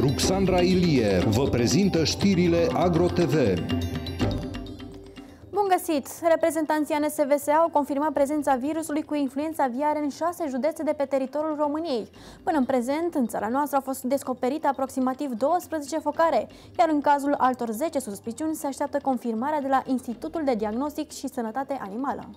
Ruxandra Ilie vă prezintă știrile AgroTV. Bun găsit! Reprezentanții ANSVS au confirmat prezența virusului cu influența aviară în șase județe de pe teritoriul României. Până în prezent, în țara noastră au fost descoperite aproximativ 12 focare, iar în cazul altor 10 suspiciuni se așteaptă confirmarea de la Institutul de Diagnostic și Sănătate Animală.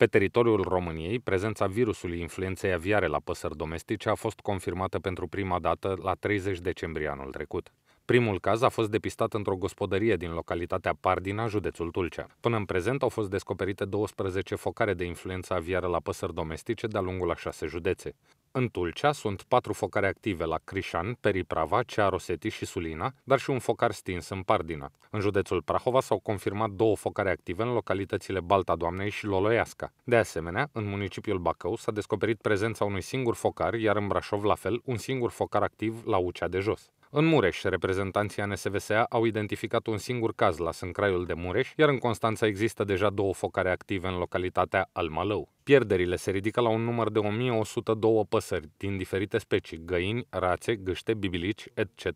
Pe teritoriul României, prezența virusului influenței aviare la păsări domestice a fost confirmată pentru prima dată la 30 decembrie anul trecut. Primul caz a fost depistat într-o gospodărie din localitatea Pardina, județul Tulcea. Până în prezent au fost descoperite 12 focare de influență aviară la păsări domestice de-a lungul a șase județe. În Tulcea sunt patru focare active la Crișan, Periprava, Roseti și Sulina, dar și un focar stins în Pardina. În județul Prahova s-au confirmat două focare active în localitățile Balta Doamnei și Loloiasca. De asemenea, în municipiul Bacău s-a descoperit prezența unui singur focar, iar în Brașov, la fel, un singur focar activ la Ucea de Jos. În Mureș, reprezentanții ANSVSA au identificat un singur caz la Sâncraiul de Mureș, iar în Constanța există deja două focare active în localitatea Almalău. Pierderile se ridică la un număr de 1102 păsări din diferite specii, găini, rațe, gâște, bibilici, etc.,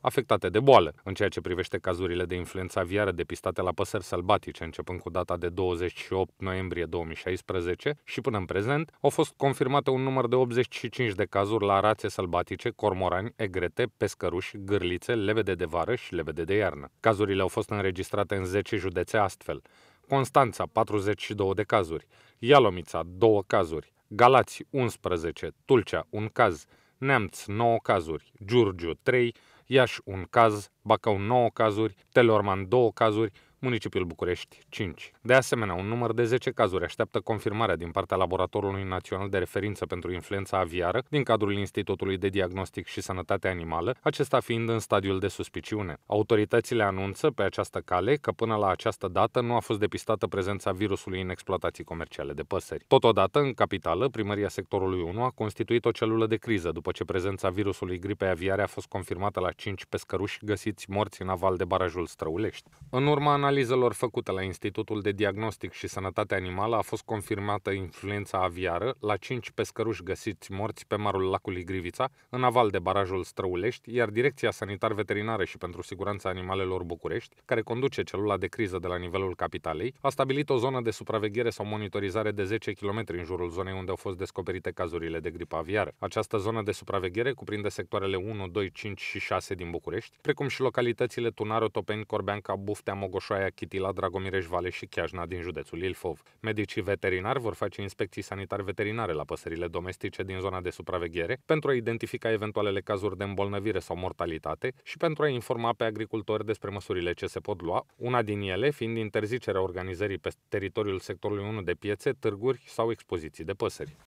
afectate de boală. În ceea ce privește cazurile de influența aviară depistate la păsări sălbatice începând cu data de 28 noiembrie 2016 și până în prezent, au fost confirmate un număr de 85 de cazuri la rațe sălbatice, cormorani, egrete, pescăruși, gârlițe, levede de vară și levede de iarnă. Cazurile au fost înregistrate în 10 județe astfel. Constanța, 42 de cazuri, Ialomița, 2 cazuri, Galați, 11, Tulcea, 1 caz, Neamț, 9 cazuri, Giurgiu, 3, Iași, 1 caz, Bacău, 9 cazuri, Telorman, 2 cazuri, municipiul București 5. De asemenea, un număr de 10 cazuri așteaptă confirmarea din partea Laboratorului Național de Referință pentru Influența Aviară din cadrul Institutului de Diagnostic și Sănătate Animală, acesta fiind în stadiul de suspiciune. Autoritățile anunță pe această cale că până la această dată nu a fost depistată prezența virusului în exploatații comerciale de păsări. Totodată, în capitală, primăria sectorului 1 a constituit o celulă de criză după ce prezența virusului gripei aviare a fost confirmată la 5 pescăruși găsiți morți în aval de barajul Străulești. În urma analizelor făcute la Institutul de Diagnostic și Sănătate Animală a fost confirmată influența aviară la 5 pescăruși găsiți morți pe marul lacului Grivița, în aval de barajul Străulești, iar Direcția Sanitar Veterinară și pentru Siguranța Animalelor București, care conduce celula de criză de la nivelul capitalei, a stabilit o zonă de supraveghere sau monitorizare de 10 km în jurul zonei unde au fost descoperite cazurile de gripă aviară. Această zonă de supraveghere cuprinde sectoarele 1, 2, 5 și 6 din București, precum și localitățile Tunaro, Topeni, Corbeanca, Buftea, Mogoșoaia, Praia Chitila, Dragomireș Vale și Chiajna din județul Ilfov. Medicii veterinari vor face inspecții sanitar-veterinare la păsările domestice din zona de supraveghere pentru a identifica eventualele cazuri de îmbolnăvire sau mortalitate și pentru a informa pe agricultori despre măsurile ce se pot lua, una din ele fiind interzicerea organizării pe teritoriul sectorului 1 de piețe, târguri sau expoziții de păsări.